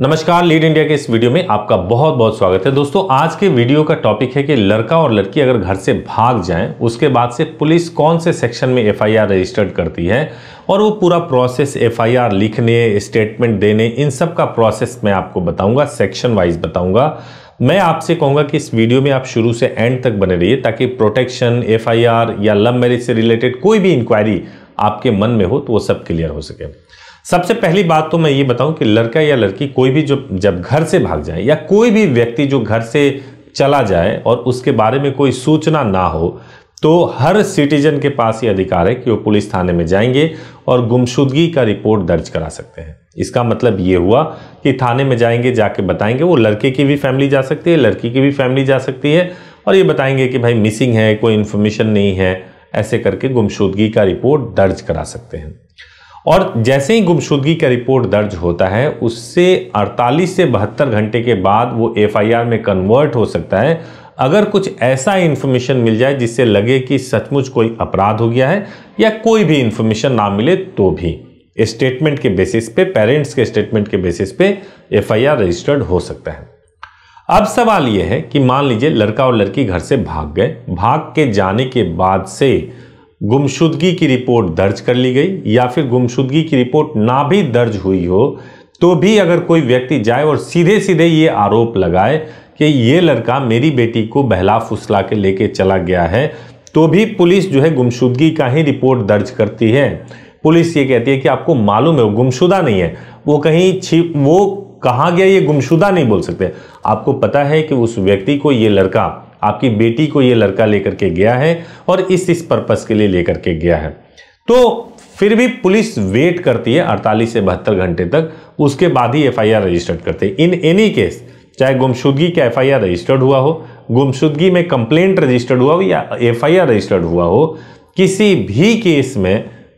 नमस्कार lead India के इस वीडियो में आपका बहुत बहुत स्वागत है दोस्तों आज के वीडियो का टॉपिक है कि लड़का और लड़की अगर घर से भाग जाएं उसके बाद से पुलिस कौन से सेक्शन में एफआईआर रजिस्टर्ड करती है और वो पूरा प्रोसेस एफआईआर लिखने स्टेटमेंट देने इन सब का प्रोसेस मैं आपको बताऊंगा सेक्शन वाइज बताऊंगा मैं आपसे कहूंगा कि इस वीडियो में आप शुरू से एंड तक बने रहिए ताकि प्रोटेक्शन एफ या लव मैरिज से रिलेटेड कोई भी इंक्वायरी आपके मन में हो तो वो सब क्लियर हो सके सबसे पहली बात तो मैं ये बताऊं कि लड़का या लड़की कोई भी जो जब घर से भाग जाए या कोई भी व्यक्ति जो घर से चला जाए और उसके बारे में कोई सूचना ना हो तो हर सिटीजन के पास ये अधिकार है कि वो पुलिस थाने में जाएंगे और गुमशुदगी का रिपोर्ट दर्ज करा सकते हैं इसका मतलब ये हुआ कि थाने में जाएंगे जाके बताएंगे वो लड़के की भी फैमिली जा सकती है लड़की की भी फैमिली जा सकती है और ये बताएंगे कि भाई मिसिंग है कोई इन्फॉर्मेशन नहीं है ऐसे करके गुमशुदगी का रिपोर्ट दर्ज करा सकते हैं और जैसे ही गुमशुदगी का रिपोर्ट दर्ज होता है उससे 48 से बहत्तर घंटे के बाद वो एफआईआर में कन्वर्ट हो सकता है अगर कुछ ऐसा इन्फॉर्मेशन मिल जाए जिससे लगे कि सचमुच कोई अपराध हो गया है या कोई भी इन्फॉर्मेशन ना मिले तो भी स्टेटमेंट के बेसिस पे पेरेंट्स के स्टेटमेंट के बेसिस पे एफआईआर रजिस्टर्ड हो सकता है अब सवाल यह है कि मान लीजिए लड़का और लड़की घर से भाग गए भाग के जाने के बाद से गुमशुदगी की रिपोर्ट दर्ज कर ली गई या फिर गुमशुदगी की रिपोर्ट ना भी दर्ज हुई हो तो भी अगर कोई व्यक्ति जाए और सीधे सीधे ये आरोप लगाए कि ये लड़का मेरी बेटी को बहला फुसला के लेके चला गया है तो भी पुलिस जो है गुमशुदगी का ही रिपोर्ट दर्ज करती है पुलिस ये कहती है कि आपको मालूम है वो गुमशुदा नहीं है वो कहीं छी वो कहाँ गया ये गुमशुदा नहीं बोल सकते आपको पता है कि उस व्यक्ति को ये लड़का आपकी बेटी को ये लड़का लेकर के गया है और इस इस पर्पज़ के लिए लेकर के गया है तो फिर भी पुलिस वेट करती है अड़तालीस से बहत्तर घंटे तक उसके बाद ही एफ रजिस्टर्ड करते हैं इन एनी केस चाहे गुमशुदगी का एफ रजिस्टर्ड हुआ हो गुमशुदगी में कंप्लेंट रजिस्टर्ड हुआ हो या एफ रजिस्टर्ड हुआ हो किसी भी केस में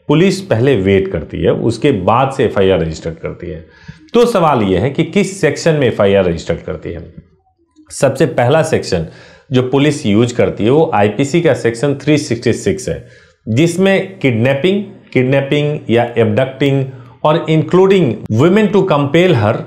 पुलिस पहले वेट करती है उसके बाद से एफ रजिस्टर्ड करती है तो सवाल यह है कि किस सेक्शन में एफआईआर रजिस्टर्ड करती है सबसे पहला सेक्शन जो पुलिस यूज करती है वो आईपीसी का सेक्शन 366 है जिसमें किडनैपिंग किडनैपिंग या एबडक्टिंग और including women to compel her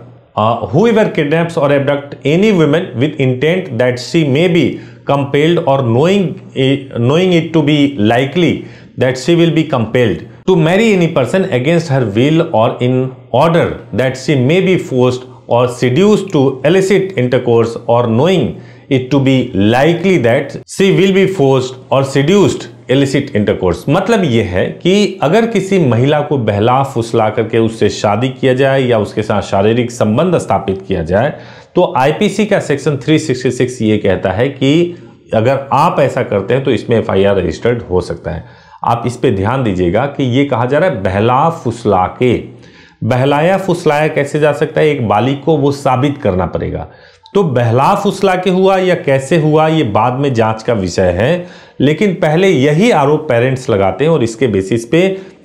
whoever kidnaps और abduct any women with intent that she may be compelled और knowing knowing it to be likely that she will be compelled to marry any person against her will और in order that she may be forced और seduce to elicit intercourse और knowing it to be likely that she will be forced और सीड्यूस्ड elicit intercourse मतलब यह है कि अगर किसी महिला को बहला फुसला करके उससे शादी किया जाए या उसके साथ शारीरिक संबंध स्थापित किया जाए तो आईपीसी का सेक्शन 366 ये कहता है कि अगर आप ऐसा करते हैं तो इसमें एफआईआर रजिस्टर्ड हो सकता है आप इस पे ध्यान दीजिएगा कि ये कहा जा रहा है बहला फुसला के बहलाया फुसलाया कैसे जा सकता है एक बालिक को वो साबित करना पड़ेगा तो बहला फुसला के हुआ या कैसे हुआ ये बाद में जांच का विषय है लेकिन पहले यही आरोप पेरेंट्स लगाते हैं और इसके बेसिस पे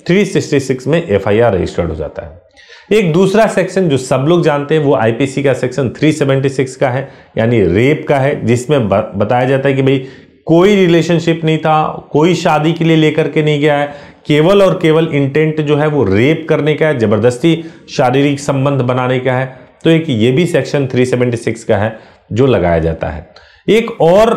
366 में एफआईआर रजिस्टर्ड हो जाता है एक दूसरा सेक्शन जो सब लोग जानते हैं वो आईपीसी का सेक्शन 376 का है यानी रेप का है जिसमें बताया जाता है कि भाई कोई रिलेशनशिप नहीं था कोई शादी के लिए लेकर के नहीं गया है केवल और केवल इंटेंट जो है वो रेप करने का है जबरदस्ती शारीरिक संबंध बनाने का है तो एक ये भी सेक्शन 376 का है जो लगाया जाता है एक और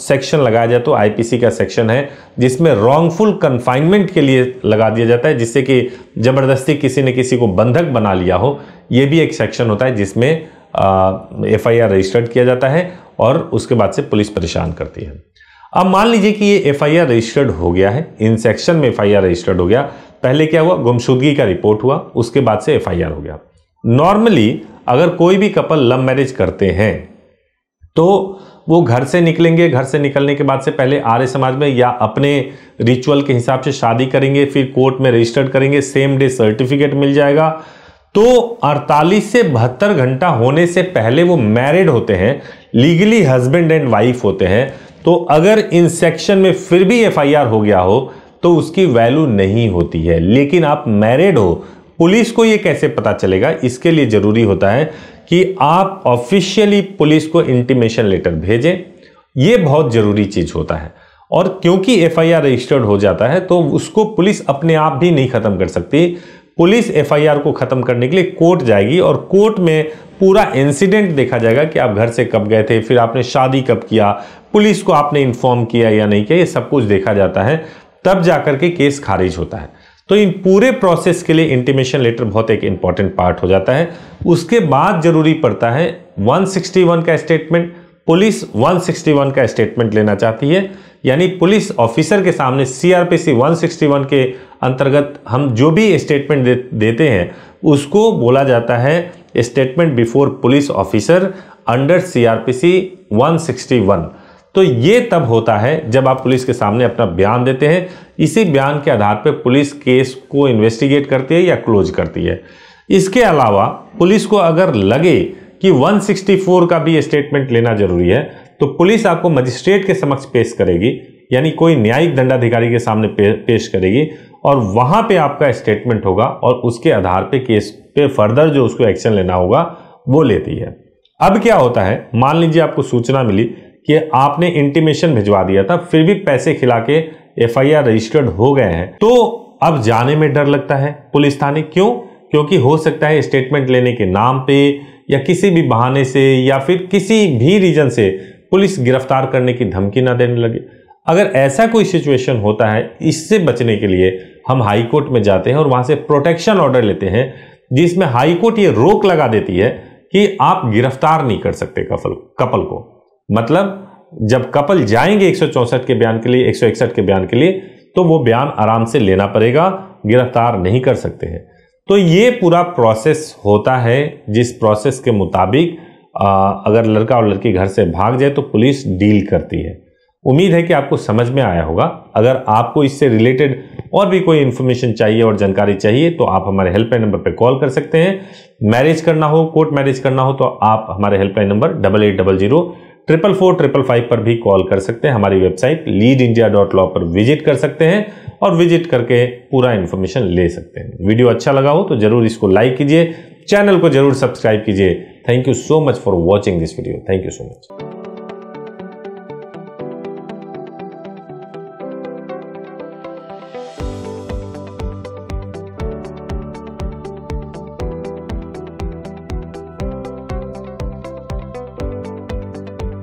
सेक्शन लगाया जाए तो आईपीसी का सेक्शन है जिसमें रॉन्गफुल कन्फाइनमेंट के लिए लगा दिया जाता है जिससे कि ज़बरदस्ती किसी ने किसी को बंधक बना लिया हो ये भी एक सेक्शन होता है जिसमें एफ आई रजिस्टर्ड किया जाता है और उसके बाद से पुलिस परेशान करती है अब मान लीजिए कि ये एफ आई रजिस्टर्ड हो गया है इन सेक्शन में एफ आई आर रजिस्टर्ड हो गया पहले क्या हुआ गुमशुदगी का रिपोर्ट हुआ उसके बाद से एफ आई आर हो गया नॉर्मली अगर कोई भी कपल लव मैरिज करते हैं तो वो घर से निकलेंगे घर से निकलने के बाद से पहले आर्य समाज में या अपने रिचुअल के हिसाब से शादी करेंगे फिर कोर्ट में रजिस्टर्ड करेंगे सेम डे सर्टिफिकेट मिल जाएगा तो 48 से बहत्तर घंटा होने से पहले वो मैरिड होते हैं लीगली हस्बैंड एंड वाइफ होते हैं तो अगर इन सेक्शन में फिर भी एफआईआर हो गया हो तो उसकी वैल्यू नहीं होती है लेकिन आप मैरिड हो पुलिस को ये कैसे पता चलेगा इसके लिए ज़रूरी होता है कि आप ऑफिशियली पुलिस को इंटीमेशन लेटर भेजें ये बहुत ज़रूरी चीज़ होता है और क्योंकि एफआईआर रजिस्टर्ड हो जाता है तो उसको पुलिस अपने आप भी नहीं ख़त्म कर सकती पुलिस एफआईआर को ख़त्म करने के लिए कोर्ट जाएगी और कोर्ट में पूरा इंसिडेंट देखा जाएगा कि आप घर से कब गए थे फिर आपने शादी कब किया पुलिस को आपने इन्फॉर्म किया या नहीं किया ये सब कुछ देखा जाता है तब जाकर के केस खारिज होता है तो इन पूरे प्रोसेस के लिए इंटीमेशन लेटर बहुत एक इंपॉर्टेंट पार्ट हो जाता है उसके बाद जरूरी पड़ता है 161 का स्टेटमेंट पुलिस 161 का स्टेटमेंट लेना चाहती है यानी पुलिस ऑफिसर के सामने सीआरपीसी 161 के अंतर्गत हम जो भी स्टेटमेंट दे, देते हैं उसको बोला जाता है statement before police officer under sixty one तो ये तब होता है जब आप पुलिस के सामने अपना बयान देते हैं इसी बयान के आधार पर पुलिस केस को इन्वेस्टिगेट करती है या क्लोज करती है इसके अलावा पुलिस को अगर लगे कि 164 का भी स्टेटमेंट लेना जरूरी है तो पुलिस आपको मजिस्ट्रेट के समक्ष पेश करेगी यानी कोई न्यायिक दंडाधिकारी के सामने पे, पेश करेगी और वहां पे आपका स्टेटमेंट होगा और उसके आधार पे केस पे फर्दर जो उसको एक्शन लेना होगा वो लेती है अब क्या होता है मान लीजिए आपको सूचना मिली कि आपने इंटीमेशन भिजवा दिया था फिर भी पैसे खिला के एफ रजिस्टर्ड हो गए हैं तो अब जाने में डर लगता है पुलिस थाने क्यों क्योंकि हो सकता है स्टेटमेंट लेने के नाम पे या किसी भी बहाने से या फिर किसी भी रीजन से पुलिस गिरफ्तार करने की धमकी ना देने लगे अगर ऐसा कोई सिचुएशन होता है इससे बचने के लिए हम हाई कोर्ट में जाते हैं और वहाँ से प्रोटेक्शन ऑर्डर लेते हैं जिसमें हाई कोर्ट ये रोक लगा देती है कि आप गिरफ्तार नहीं कर सकते कपल कपल को मतलब जब कपल जाएंगे एक के बयान के लिए एक के बयान के लिए तो वो बयान आराम से लेना पड़ेगा गिरफ्तार नहीं कर सकते हैं तो ये पूरा प्रोसेस होता है जिस प्रोसेस के मुताबिक अगर लड़का और लड़की घर से भाग जाए तो पुलिस डील करती है उम्मीद है कि आपको समझ में आया होगा अगर आपको इससे रिलेटेड और भी कोई इन्फॉर्मेशन चाहिए और जानकारी चाहिए तो आप हमारे हेल्पलाइन नंबर पर कॉल कर सकते हैं मैरिज करना हो कोर्ट मैरिज करना हो तो आप हमारे helpline number double eight double zero triple four triple five पर भी कॉल कर सकते हैं हमारी website lead India dot law पर विजिट कर सकते हैं और विजिट करके पूरा इन्फॉर्मेशन ले सकते हैं वीडियो अच्छा लगा हो तो जरूर इसको लाइक कीजिए चैनल को जरूर सब्सक्राइब कीजिए thank you so much for watching this video thank you so much